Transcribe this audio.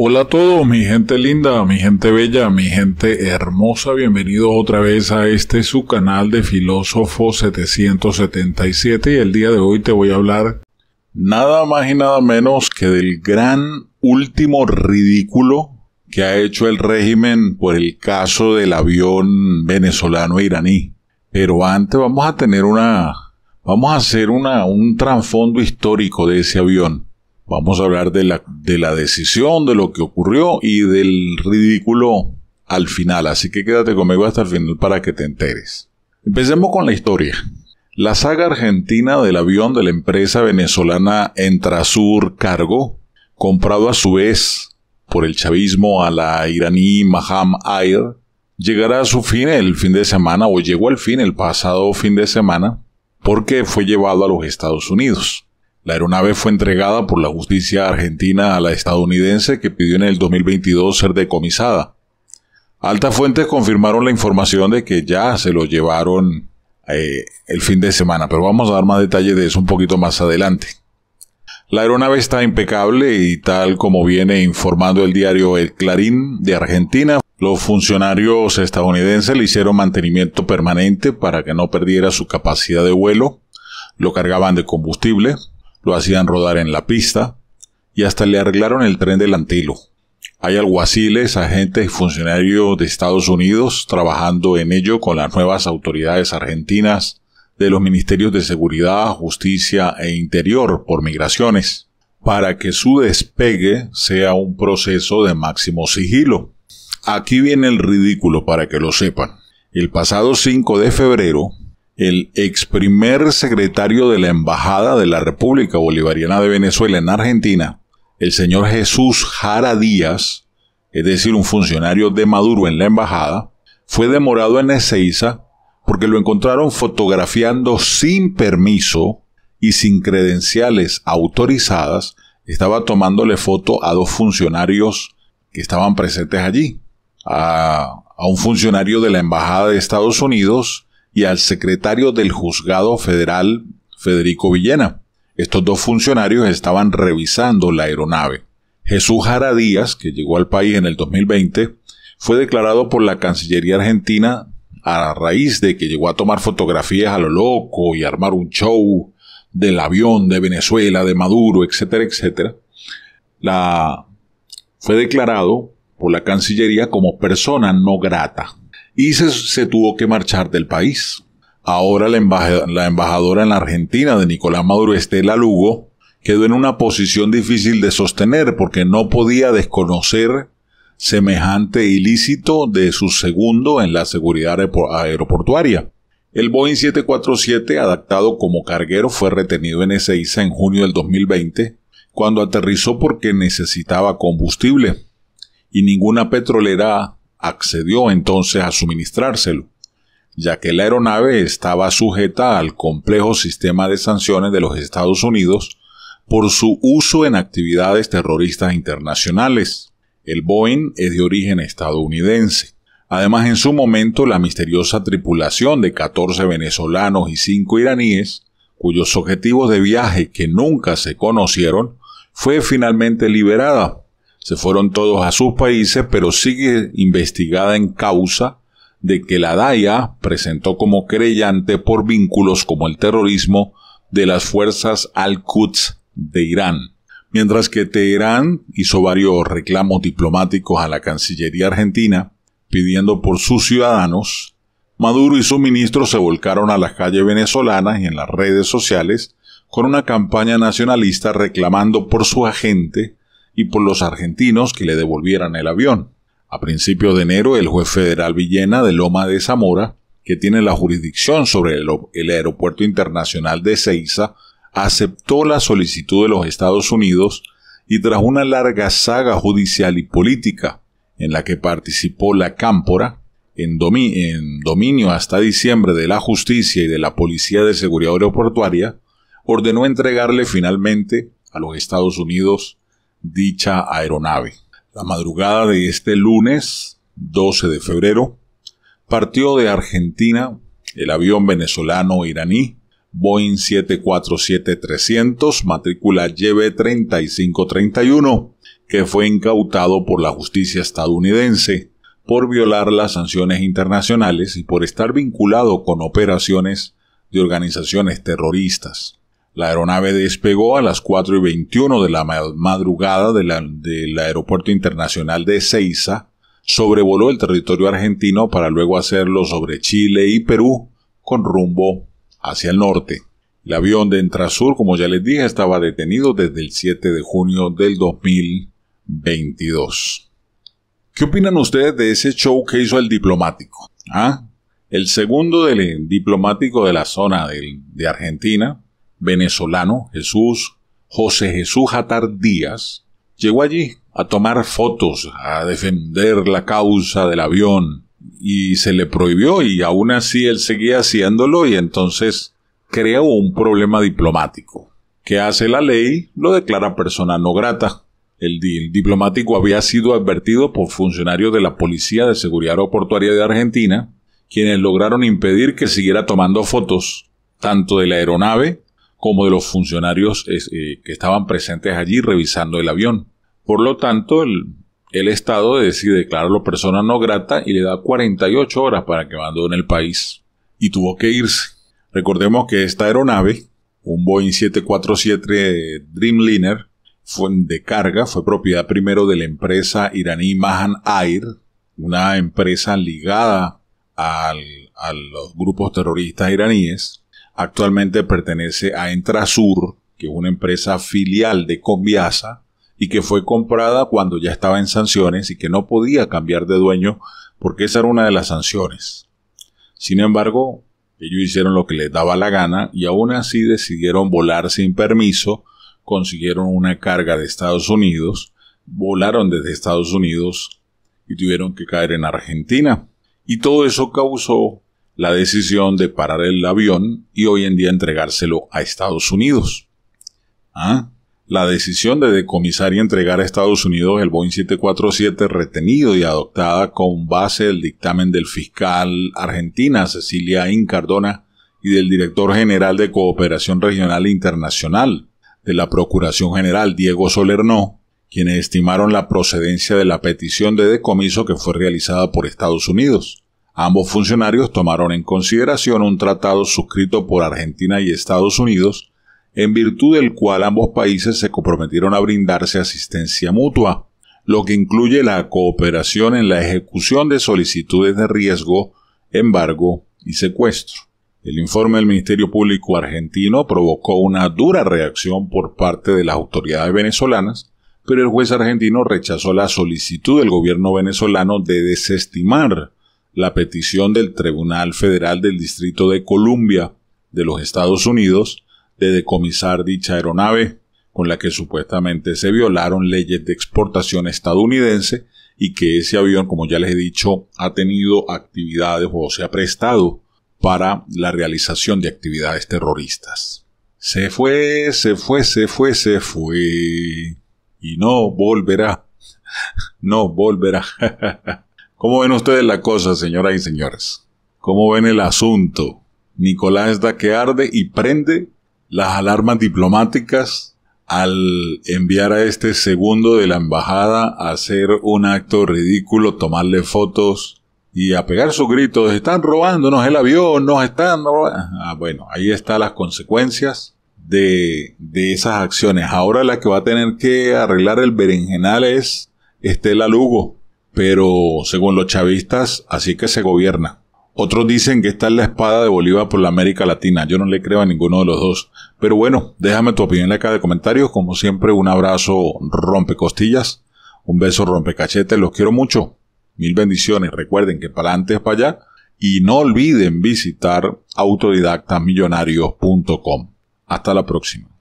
Hola a todos, mi gente linda, mi gente bella, mi gente hermosa, bienvenidos otra vez a este su canal de Filósofo 777 y el día de hoy te voy a hablar nada más y nada menos que del gran último ridículo que ha hecho el régimen por el caso del avión venezolano e iraní. Pero antes vamos a tener una, vamos a hacer una, un trasfondo histórico de ese avión. Vamos a hablar de la, decisión, de lo que ocurrió y del ridículo al final. Así que quédate conmigo hasta el final para que te enteres. Empecemos con la historia. La saga argentina del avión de la empresa venezolana Entrasur Cargo, comprado a su vez por el chavismo a la iraní Maham Air, llegará a su fin el fin de semana o llegó al fin el pasado fin de semana porque fue llevado a los Estados Unidos. La aeronave fue entregada por la justicia argentina a la estadounidense que pidió en el 2022 ser decomisada. Altas fuentes confirmaron la información de que ya se lo llevaron eh, el fin de semana, pero vamos a dar más detalles de eso un poquito más adelante. La aeronave está impecable y tal como viene informando el diario El Clarín de Argentina, los funcionarios estadounidenses le hicieron mantenimiento permanente para que no perdiera su capacidad de vuelo, lo cargaban de combustible, lo hacían rodar en la pista y hasta le arreglaron el tren del antilo Hay alguaciles, agentes y funcionarios de Estados Unidos trabajando en ello con las nuevas autoridades argentinas de los ministerios de Seguridad, Justicia e Interior por migraciones, para que su despegue sea un proceso de máximo sigilo. Aquí viene el ridículo para que lo sepan. El pasado 5 de febrero, el ex primer secretario de la Embajada de la República Bolivariana de Venezuela en Argentina, el señor Jesús Jara Díaz, es decir, un funcionario de Maduro en la Embajada, fue demorado en Ezeiza porque lo encontraron fotografiando sin permiso y sin credenciales autorizadas, estaba tomándole foto a dos funcionarios que estaban presentes allí, a, a un funcionario de la Embajada de Estados Unidos, y al secretario del juzgado federal, Federico Villena. Estos dos funcionarios estaban revisando la aeronave. Jesús Jara Díaz, que llegó al país en el 2020, fue declarado por la Cancillería Argentina a raíz de que llegó a tomar fotografías a lo loco y armar un show del avión de Venezuela, de Maduro, etcétera, etcétera. La, fue declarado por la Cancillería como persona no grata y se, tuvo que marchar del país. Ahora la, la embajadora en la Argentina de Nicolás Maduro, Estela Lugo, quedó en una posición difícil de sostener porque no podía desconocer semejante ilícito de su segundo en la seguridad aeroportuaria. El Boeing 747, adaptado como carguero, fue retenido en Ezeiza en junio del 2020, cuando aterrizó porque necesitaba combustible, y ninguna petrolera accedió entonces a suministrárselo, ya que la aeronave estaba sujeta al complejo sistema de sanciones de los Estados Unidos por su uso en actividades terroristas internacionales. El Boeing es de origen estadounidense. Además, en su momento, la misteriosa tripulación de 14 venezolanos y 5 iraníes, cuyos objetivos de viaje que nunca se conocieron, fue finalmente liberada se fueron todos a sus países, pero sigue investigada en causa de que la DAIA presentó como creyente por vínculos como el terrorismo de las fuerzas al-Quds de Irán. Mientras que Teherán hizo varios reclamos diplomáticos a la Cancillería argentina pidiendo por sus ciudadanos, Maduro y su ministro se volcaron a las calles venezolanas y en las redes sociales con una campaña nacionalista reclamando por su agente y por los argentinos que le devolvieran el avión. A principios de enero, el juez federal Villena de Loma de Zamora, que tiene la jurisdicción sobre el, aeropuerto internacional de Ceiza, aceptó la solicitud de los Estados Unidos y tras una larga saga judicial y política en la que participó la Cámpora, en, dominio hasta diciembre de la Justicia y de la Policía de Seguridad Aeroportuaria, ordenó entregarle finalmente a los Estados Unidos dicha aeronave. La madrugada de este lunes 12 de febrero partió de Argentina el avión venezolano iraní Boeing 747-300 matrícula YB3531 que fue incautado por la justicia estadounidense por violar las sanciones internacionales y por estar vinculado con operaciones de organizaciones terroristas. La aeronave despegó a las 4 y 21 de la madrugada del Aeropuerto Internacional de Ezeiza sobrevoló el territorio argentino para luego hacerlo sobre Chile y Perú con rumbo hacia el norte. El avión de Entrasur, como ya les dije, estaba detenido desde el 7 de junio del 2022. ¿Qué opinan ustedes de ese show que hizo el diplomático? ¿Ah? El segundo del eh, diplomático de la zona de Argentina, venezolano, Jesús José Jesús Jatar Díaz, llegó allí a tomar fotos, a defender la causa del avión, y se le prohibió y aún así él seguía haciéndolo y entonces creó un problema diplomático. ¿Qué hace la ley? Lo declara persona no grata. El, el diplomático había sido advertido por funcionarios de la Policía de Seguridad Aeroportuaria de Argentina, quienes lograron impedir que siguiera tomando fotos, tanto de la aeronave como de los funcionarios eh, que estaban presentes allí revisando el avión. Por lo tanto, el, Estado decide declararlo persona no grata y le da 48 horas para que abandone el país. Y tuvo que irse. Recordemos que esta aeronave, un Boeing 747 Dreamliner, fue de carga, fue propiedad primero de la empresa iraní Mahan Air, una empresa ligada a los grupos terroristas iraníes, Actualmente pertenece a Entrasur, que es una empresa filial de Combiasa y que fue comprada cuando ya estaba en sanciones y que no podía cambiar de dueño porque esa era una de las sanciones. Sin embargo, ellos hicieron lo que les daba la gana y aún así decidieron volar sin permiso, consiguieron una carga de Estados Unidos, volaron desde Estados Unidos y tuvieron que caer en Argentina. Y todo eso causó la decisión de parar el avión y hoy en día entregárselo a Estados Unidos. ¿Ah? La decisión de decomisar y entregar a Estados Unidos el Boeing 747 retenido y adoptada con base del dictamen del fiscal argentina Cecilia Incardona y del director general de Cooperación Regional Internacional de la Procuración General Diego Solerno quienes estimaron la procedencia de la petición de decomiso que fue realizada por Estados Unidos. Ambos funcionarios tomaron en consideración un tratado suscrito por Argentina y Estados Unidos, en virtud del cual ambos países se comprometieron a brindarse asistencia mutua, lo que incluye la cooperación en la ejecución de solicitudes de riesgo, embargo y secuestro. El informe del Ministerio Público argentino provocó una dura reacción por parte de las autoridades venezolanas, pero el juez argentino rechazó la solicitud del gobierno venezolano de desestimar la petición del Tribunal Federal del Distrito de Columbia de los Estados Unidos de decomisar dicha aeronave, con la que supuestamente se violaron leyes de exportación estadounidense y que ese avión, como ya les he dicho, ha tenido actividades o se ha prestado para la realización de actividades terroristas. Se fue, se fue, se fue, se fue. Y no volverá. No volverá. ¿Cómo ven ustedes la cosa, señoras y señores? ¿Cómo ven el asunto? Nicolás da que arde y prende las alarmas diplomáticas al enviar a este segundo de la embajada a hacer un acto ridículo, tomarle fotos y a pegar su grito, están robándonos el avión, nos están robando. Ah, bueno, ahí están las consecuencias de, de esas acciones. Ahora la que va a tener que arreglar el berenjenal es Estela Lugo, pero según los chavistas, así que se gobierna. Otros dicen que está en la espada de Bolívar por la América Latina. Yo no le creo a ninguno de los dos. Pero bueno, déjame tu opinión en la de comentarios. Como siempre, un abrazo rompecostillas, un beso rompecachetes. Los quiero mucho. Mil bendiciones. Recuerden que para adelante es para allá. Y no olviden visitar autodidactasmillonarios.com. Hasta la próxima.